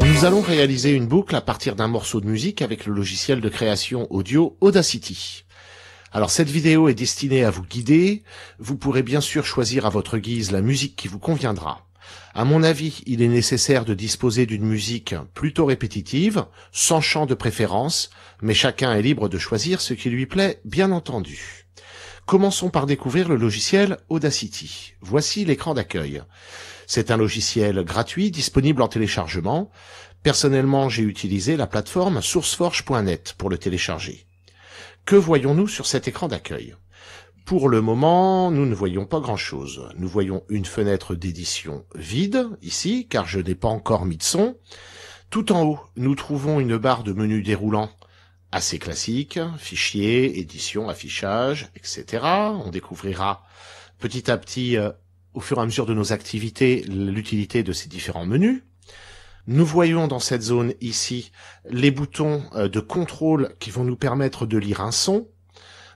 Nous allons réaliser une boucle à partir d'un morceau de musique avec le logiciel de création audio Audacity. Alors cette vidéo est destinée à vous guider, vous pourrez bien sûr choisir à votre guise la musique qui vous conviendra. À mon avis, il est nécessaire de disposer d'une musique plutôt répétitive, sans chant de préférence, mais chacun est libre de choisir ce qui lui plaît, bien entendu. Commençons par découvrir le logiciel Audacity. Voici l'écran d'accueil. C'est un logiciel gratuit disponible en téléchargement. Personnellement, j'ai utilisé la plateforme sourceforge.net pour le télécharger. Que voyons-nous sur cet écran d'accueil pour le moment, nous ne voyons pas grand-chose. Nous voyons une fenêtre d'édition vide, ici, car je n'ai pas encore mis de son. Tout en haut, nous trouvons une barre de menu déroulant assez classique, fichiers, édition, affichage, etc. On découvrira petit à petit, euh, au fur et à mesure de nos activités, l'utilité de ces différents menus. Nous voyons dans cette zone ici les boutons euh, de contrôle qui vont nous permettre de lire un son,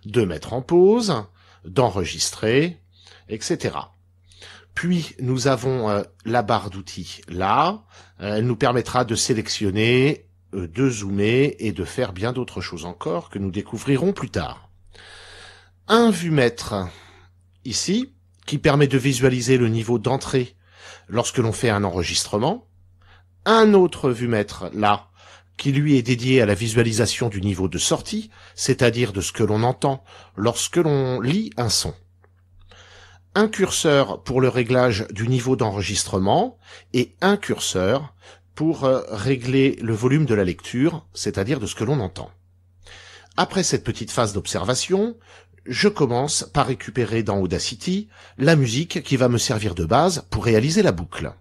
de mettre en pause, d'enregistrer, etc. Puis nous avons euh, la barre d'outils là, elle nous permettra de sélectionner euh, de zoomer et de faire bien d'autres choses encore que nous découvrirons plus tard. Un vumètre ici qui permet de visualiser le niveau d'entrée lorsque l'on fait un enregistrement. Un autre vumètre là qui lui est dédié à la visualisation du niveau de sortie, c'est-à-dire de ce que l'on entend lorsque l'on lit un son. Un curseur pour le réglage du niveau d'enregistrement et un curseur pour euh, régler le volume de la lecture, c'est-à-dire de ce que l'on entend. Après cette petite phase d'observation, je commence par récupérer dans Audacity la musique qui va me servir de base pour réaliser la boucle.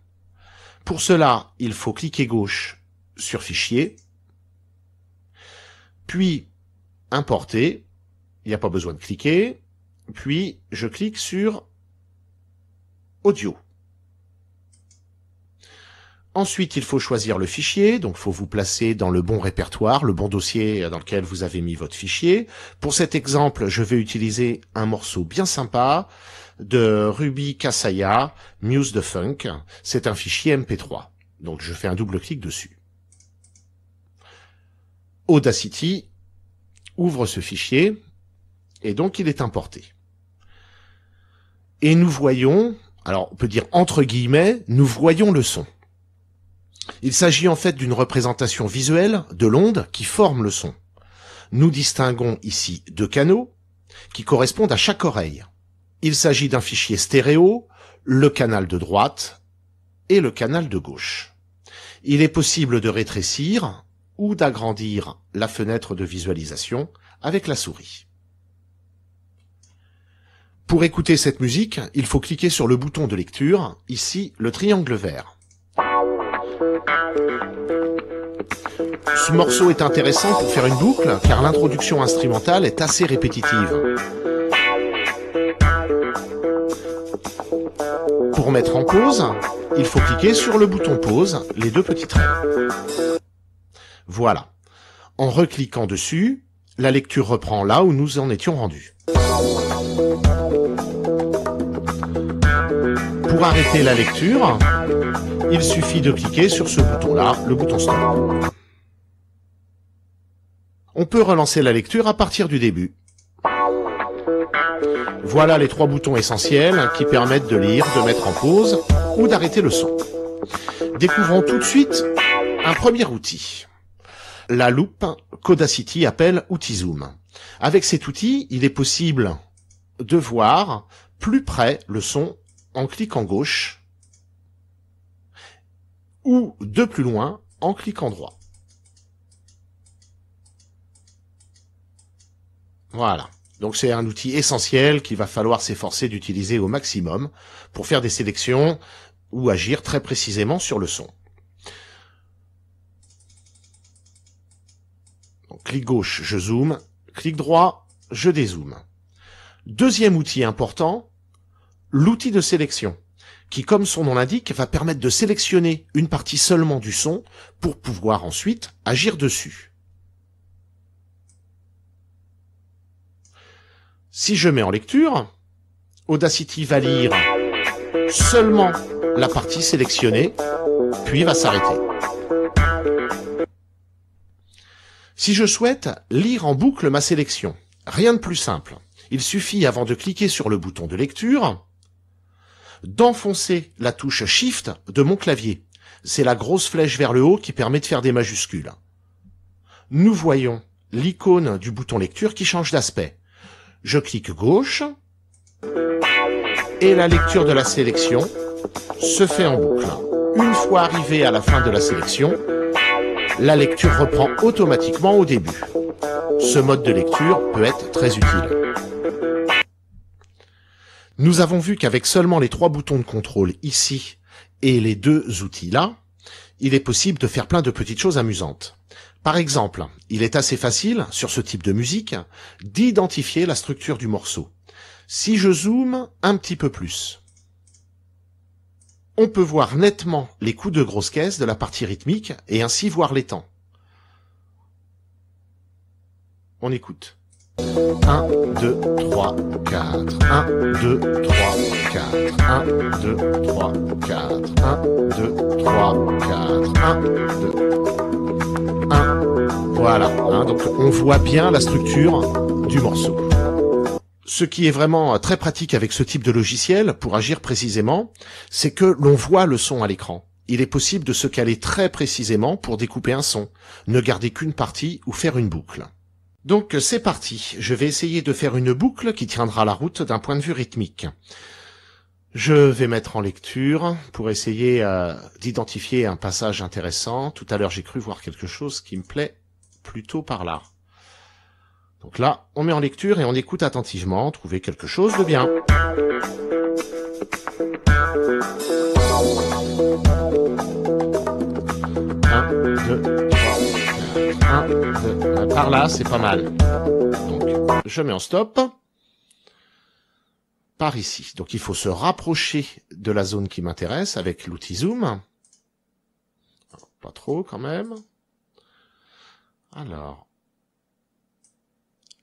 Pour cela, il faut cliquer gauche sur Fichier, puis Importer, il n'y a pas besoin de cliquer, puis je clique sur Audio. Ensuite, il faut choisir le fichier, donc faut vous placer dans le bon répertoire, le bon dossier dans lequel vous avez mis votre fichier. Pour cet exemple, je vais utiliser un morceau bien sympa de Ruby Kasaya, Muse de Funk. C'est un fichier MP3. Donc je fais un double clic dessus. Audacity ouvre ce fichier et donc il est importé. Et nous voyons, alors on peut dire entre guillemets, nous voyons le son. Il s'agit en fait d'une représentation visuelle de l'onde qui forme le son. Nous distinguons ici deux canaux qui correspondent à chaque oreille. Il s'agit d'un fichier stéréo, le canal de droite et le canal de gauche. Il est possible de rétrécir ou d'agrandir la fenêtre de visualisation avec la souris. Pour écouter cette musique, il faut cliquer sur le bouton de lecture, ici le triangle vert. Ce morceau est intéressant pour faire une boucle car l'introduction instrumentale est assez répétitive. Pour mettre en pause, il faut cliquer sur le bouton pause, les deux petits traits. Voilà. En recliquant dessus, la lecture reprend là où nous en étions rendus. Pour arrêter la lecture, il suffit de cliquer sur ce bouton-là, le bouton Stop. On peut relancer la lecture à partir du début. Voilà les trois boutons essentiels qui permettent de lire, de mettre en pause ou d'arrêter le son. Découvrons tout de suite un premier outil. La loupe Codacity appelle outil zoom. Avec cet outil, il est possible de voir plus près le son en cliquant gauche ou de plus loin en cliquant droit. Voilà. Donc c'est un outil essentiel qu'il va falloir s'efforcer d'utiliser au maximum pour faire des sélections ou agir très précisément sur le son. Donc, clic gauche, je zoome. Clic droit, je dézoome. Deuxième outil important, l'outil de sélection qui, comme son nom l'indique, va permettre de sélectionner une partie seulement du son pour pouvoir ensuite agir dessus. Si je mets en lecture, Audacity va lire seulement la partie sélectionnée, puis va s'arrêter. Si je souhaite lire en boucle ma sélection, rien de plus simple. Il suffit avant de cliquer sur le bouton de lecture d'enfoncer la touche Shift de mon clavier. C'est la grosse flèche vers le haut qui permet de faire des majuscules. Nous voyons l'icône du bouton lecture qui change d'aspect. Je clique gauche et la lecture de la sélection se fait en boucle. Une fois arrivé à la fin de la sélection, la lecture reprend automatiquement au début. Ce mode de lecture peut être très utile. Nous avons vu qu'avec seulement les trois boutons de contrôle ici et les deux outils là, il est possible de faire plein de petites choses amusantes. Par exemple, il est assez facile, sur ce type de musique, d'identifier la structure du morceau. Si je zoome un petit peu plus, on peut voir nettement les coups de grosse caisse de la partie rythmique et ainsi voir les temps. On écoute. 1, 2, 3, 4. 1, 2, 3, 4. 1, 2, 3, 4. 1, 2, 3, 4. 1, 2. 1. Voilà. Hein, donc on voit bien la structure du morceau. Ce qui est vraiment très pratique avec ce type de logiciel, pour agir précisément, c'est que l'on voit le son à l'écran il est possible de se caler très précisément pour découper un son, ne garder qu'une partie ou faire une boucle. Donc c'est parti, je vais essayer de faire une boucle qui tiendra la route d'un point de vue rythmique. Je vais mettre en lecture pour essayer euh, d'identifier un passage intéressant. Tout à l'heure j'ai cru voir quelque chose qui me plaît plutôt par là. Donc là, on met en lecture et on écoute attentivement, trouver quelque chose de bien. Hein par là, c'est pas mal. Donc, je mets en stop. Par ici. Donc, il faut se rapprocher de la zone qui m'intéresse avec l'outil zoom. Pas trop, quand même. Alors,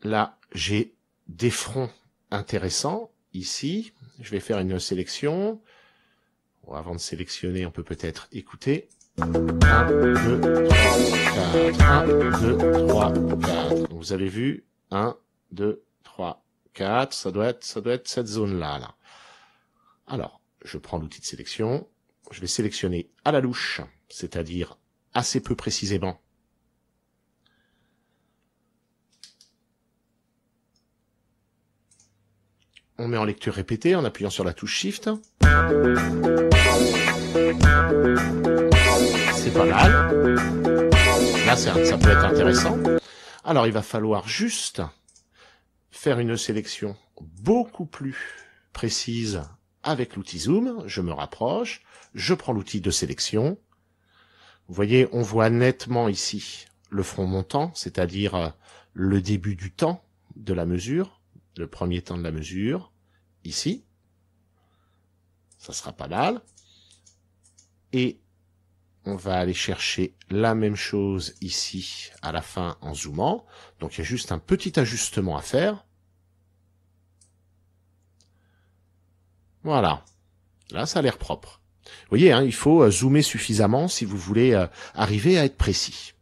là, j'ai des fronts intéressants. Ici, je vais faire une sélection. avant de sélectionner, on peut peut-être écouter. 1, 2, 3, 4. 1, 2, 3, 4. vous avez vu 1, 2, 3, 4. Ça doit être, cette zone-là. Là. Alors, je prends l'outil de sélection. Je vais sélectionner à la louche, c'est-à-dire assez peu précisément. On met en lecture répétée en appuyant sur la touche Shift c'est pas mal. Là, ça, ça peut être intéressant. Alors, il va falloir juste faire une sélection beaucoup plus précise avec l'outil zoom. Je me rapproche, je prends l'outil de sélection. Vous voyez, on voit nettement ici le front montant, c'est-à-dire euh, le début du temps de la mesure, le premier temps de la mesure, ici. Ça sera pas mal. Et on va aller chercher la même chose ici à la fin en zoomant. Donc il y a juste un petit ajustement à faire. Voilà. Là, ça a l'air propre. Vous voyez, hein, il faut euh, zoomer suffisamment si vous voulez euh, arriver à être précis.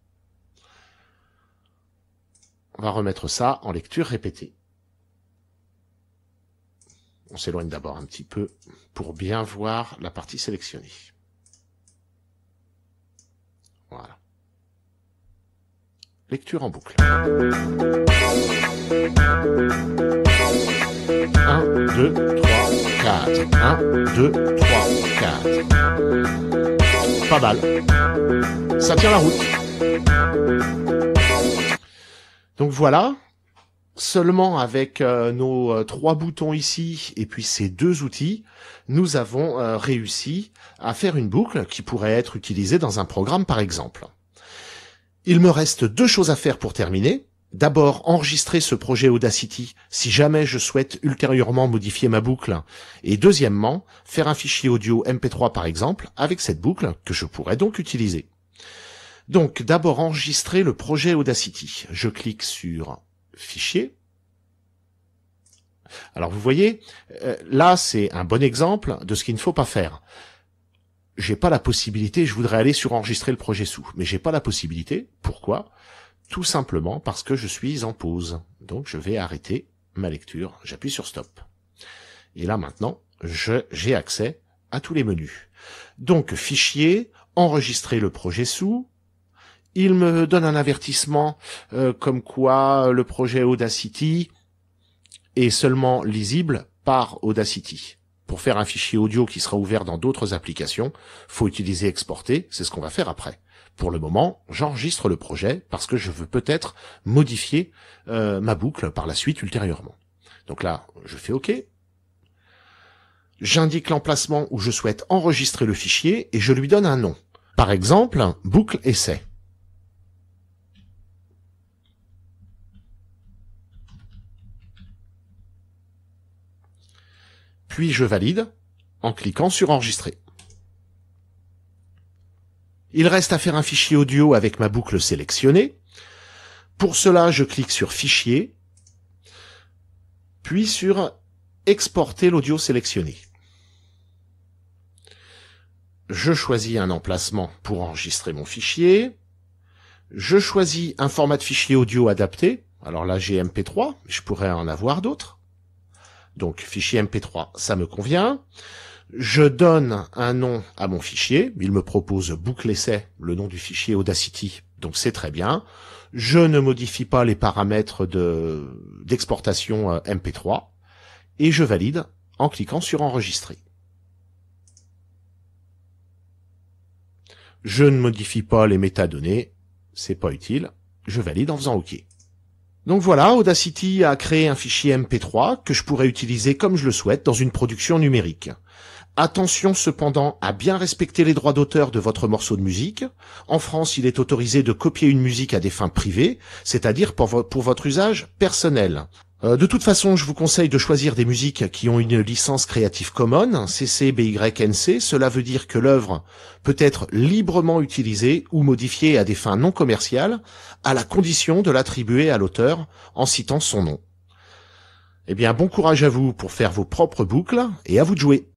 On va remettre ça en lecture répétée. On s'éloigne d'abord un petit peu pour bien voir la partie sélectionnée. Lecture en boucle. 1, 2, 3, 4. 1, 2, 3, 4. Pas mal. Ça tient la route. Donc voilà, seulement avec euh, nos euh, trois boutons ici et puis ces deux outils, nous avons euh, réussi à faire une boucle qui pourrait être utilisée dans un programme par exemple. Il me reste deux choses à faire pour terminer. D'abord, enregistrer ce projet Audacity si jamais je souhaite ultérieurement modifier ma boucle. Et deuxièmement, faire un fichier audio MP3 par exemple avec cette boucle que je pourrais donc utiliser. Donc d'abord enregistrer le projet Audacity. Je clique sur Fichier. Alors vous voyez, euh, là c'est un bon exemple de ce qu'il ne faut pas faire j'ai pas la possibilité, je voudrais aller sur enregistrer le projet sous, mais j'ai pas la possibilité. Pourquoi Tout simplement parce que je suis en pause. Donc je vais arrêter ma lecture, j'appuie sur stop. Et là maintenant, j'ai accès à tous les menus. Donc fichier, enregistrer le projet sous, il me donne un avertissement euh, comme quoi le projet Audacity est seulement lisible par Audacity. Pour faire un fichier audio qui sera ouvert dans d'autres applications, faut utiliser exporter, c'est ce qu'on va faire après. Pour le moment, j'enregistre le projet parce que je veux peut-être modifier euh, ma boucle par la suite ultérieurement. Donc là, je fais OK. J'indique l'emplacement où je souhaite enregistrer le fichier et je lui donne un nom. Par exemple, boucle essai. puis je valide en cliquant sur enregistrer. Il reste à faire un fichier audio avec ma boucle sélectionnée. Pour cela, je clique sur fichier, puis sur exporter l'audio sélectionné. Je choisis un emplacement pour enregistrer mon fichier. Je choisis un format de fichier audio adapté. Alors là, j'ai MP3, je pourrais en avoir d'autres. Donc fichier MP3, ça me convient. Je donne un nom à mon fichier. Il me propose boucle essai, le nom du fichier Audacity. Donc c'est très bien. Je ne modifie pas les paramètres de, d'exportation euh, MP3. Et je valide en cliquant sur enregistrer. Je ne modifie pas les métadonnées. C'est pas utile. Je valide en faisant OK. Donc voilà, Audacity a créé un fichier MP3 que je pourrais utiliser comme je le souhaite dans une production numérique. Attention cependant à bien respecter les droits d'auteur de votre morceau de musique. En France, il est autorisé de copier une musique à des fins privées, c'est-à-dire pour, pour votre usage personnel. Euh, de toute façon, je vous conseille de choisir des musiques qui ont une licence Creative Commons, CC BY NC. Cela veut dire que l'œuvre peut être librement utilisée ou modifiée à des fins non commerciales, à la condition de l'attribuer à l'auteur en citant son nom. Eh bien, bon courage à vous pour faire vos propres boucles et à vous de jouer.